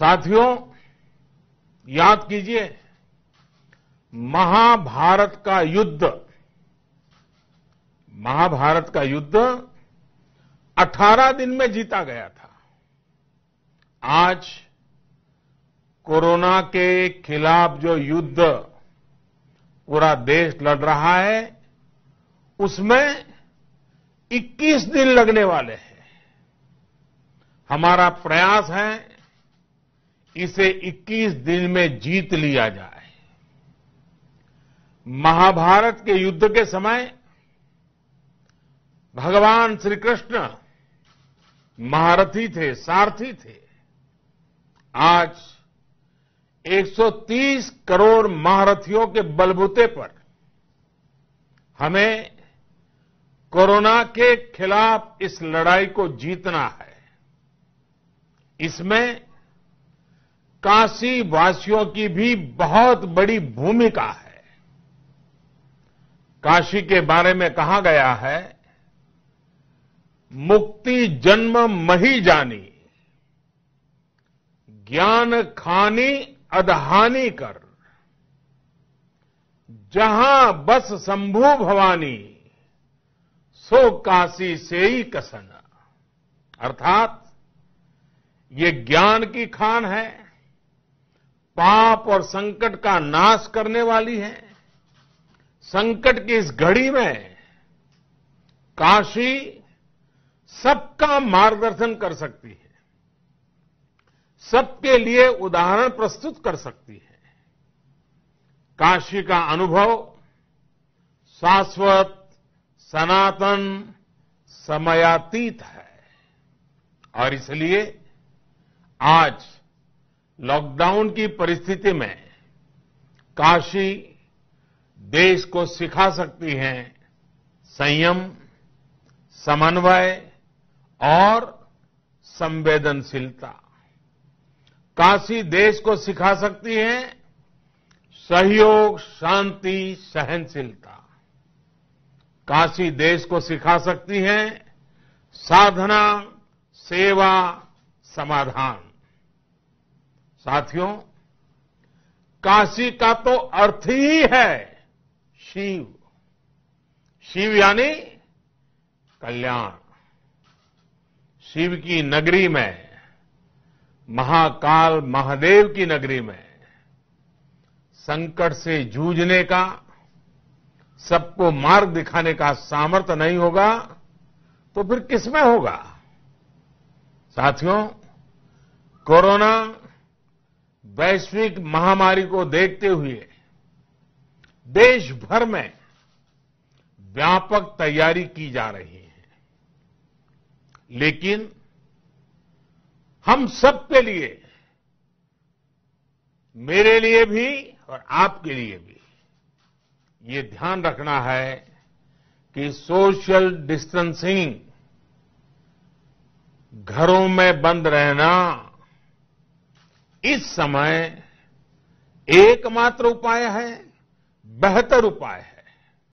साथियों याद कीजिए महाभारत का युद्ध महाभारत का युद्ध 18 दिन में जीता गया था आज कोरोना के खिलाफ जो युद्ध पूरा देश लड़ रहा है उसमें 21 दिन लगने वाले हैं हमारा प्रयास है इसे 21 दिन में जीत लिया जाए महाभारत के युद्ध के समय भगवान श्री कृष्ण महारथी थे सारथी थे आज 130 करोड़ महारथियों के बलबूते पर हमें कोरोना के खिलाफ इस लड़ाई को जीतना है इसमें काशी वासियों की भी बहुत बड़ी भूमिका है काशी के बारे में कहा गया है मुक्ति जन्म मही जानी ज्ञान खानी अधहानी कर जहां बस संभू भवानी सो काशी से ही कसना अर्थात ये ज्ञान की खान है पाप और संकट का नाश करने वाली है संकट की इस घड़ी में काशी सबका मार्गदर्शन कर सकती है सबके लिए उदाहरण प्रस्तुत कर सकती है काशी का अनुभव शाश्वत सनातन समयातीत है और इसलिए आज लॉकडाउन की परिस्थिति में काशी देश को सिखा सकती है संयम समन्वय और संवेदनशीलता काशी देश को सिखा सकती है सहयोग शांति सहनशीलता काशी देश को सिखा सकती है साधना सेवा समाधान साथियों काशी का तो अर्थ ही है शिव शिव यानी कल्याण शिव की नगरी में महाकाल महादेव की नगरी में संकट से जूझने का सबको मार्ग दिखाने का सामर्थ्य नहीं होगा तो फिर किसमें होगा साथियों कोरोना वैश्विक महामारी को देखते हुए देशभर में व्यापक तैयारी की जा रही है लेकिन हम सबके लिए मेरे लिए भी और आपके लिए भी ये ध्यान रखना है कि सोशल डिस्टेंसिंग घरों में बंद रहना इस समय एकमात्र उपाय है बेहतर उपाय है